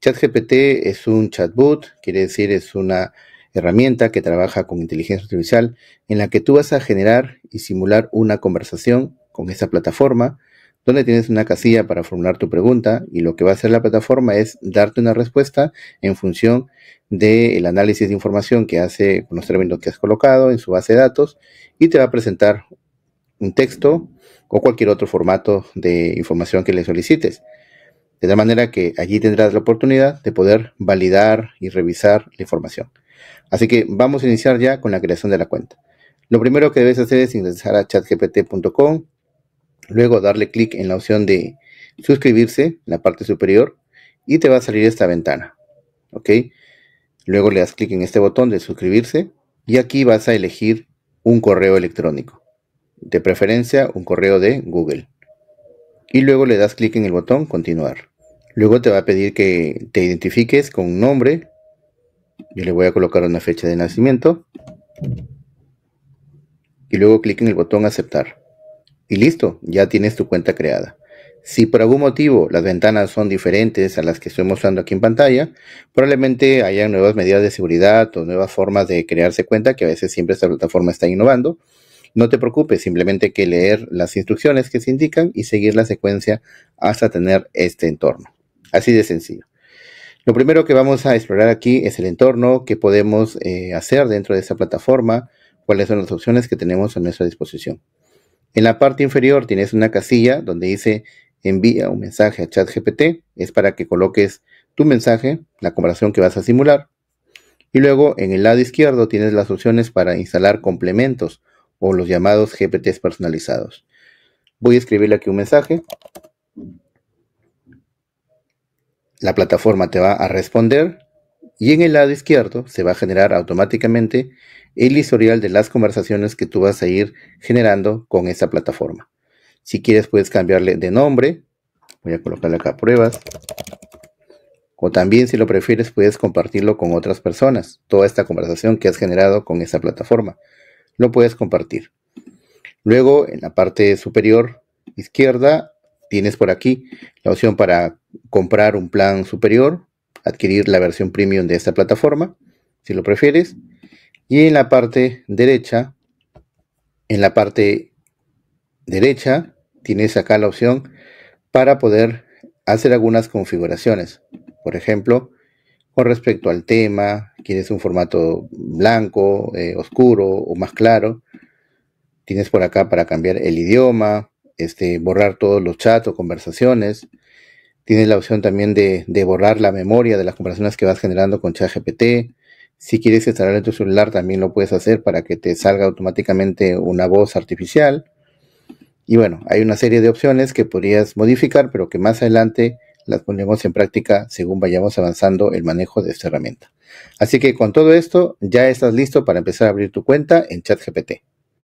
ChatGPT es un chatbot, quiere decir es una herramienta que trabaja con inteligencia artificial en la que tú vas a generar y simular una conversación con esa plataforma, donde tienes una casilla para formular tu pregunta y lo que va a hacer la plataforma es darte una respuesta en función del análisis de información que hace con los términos que has colocado en su base de datos y te va a presentar un texto o cualquier otro formato de información que le solicites. De tal manera que allí tendrás la oportunidad de poder validar y revisar la información. Así que vamos a iniciar ya con la creación de la cuenta. Lo primero que debes hacer es ingresar a chatgpt.com, luego darle clic en la opción de suscribirse en la parte superior y te va a salir esta ventana. ¿Ok? Luego le das clic en este botón de suscribirse y aquí vas a elegir un correo electrónico. De preferencia, un correo de Google. Y luego le das clic en el botón continuar. Luego te va a pedir que te identifiques con un nombre. Yo le voy a colocar una fecha de nacimiento. Y luego clic en el botón aceptar. Y listo, ya tienes tu cuenta creada. Si por algún motivo las ventanas son diferentes a las que estoy mostrando aquí en pantalla, probablemente haya nuevas medidas de seguridad o nuevas formas de crearse cuenta, que a veces siempre esta plataforma está innovando. No te preocupes, simplemente hay que leer las instrucciones que se indican y seguir la secuencia hasta tener este entorno. Así de sencillo. Lo primero que vamos a explorar aquí es el entorno, qué podemos eh, hacer dentro de esa plataforma, cuáles son las opciones que tenemos a nuestra disposición. En la parte inferior tienes una casilla donde dice envía un mensaje a ChatGPT, es para que coloques tu mensaje, la conversación que vas a simular. Y luego en el lado izquierdo tienes las opciones para instalar complementos o los llamados GPTs personalizados. Voy a escribirle aquí un mensaje la plataforma te va a responder y en el lado izquierdo se va a generar automáticamente el historial de las conversaciones que tú vas a ir generando con esa plataforma. Si quieres puedes cambiarle de nombre, voy a colocarle acá pruebas, o también si lo prefieres puedes compartirlo con otras personas, toda esta conversación que has generado con esa plataforma, lo puedes compartir. Luego en la parte superior izquierda tienes por aquí la opción para comprar un plan superior, adquirir la versión premium de esta plataforma, si lo prefieres. Y en la parte derecha, en la parte derecha, tienes acá la opción para poder hacer algunas configuraciones. Por ejemplo, con respecto al tema, quieres un formato blanco, eh, oscuro o más claro. Tienes por acá para cambiar el idioma, este, borrar todos los chats o conversaciones, Tienes la opción también de, borrar la memoria de las conversaciones que vas generando con ChatGPT. Si quieres instalar en tu celular, también lo puedes hacer para que te salga automáticamente una voz artificial. Y bueno, hay una serie de opciones que podrías modificar, pero que más adelante las ponemos en práctica según vayamos avanzando el manejo de esta herramienta. Así que con todo esto, ya estás listo para empezar a abrir tu cuenta en ChatGPT.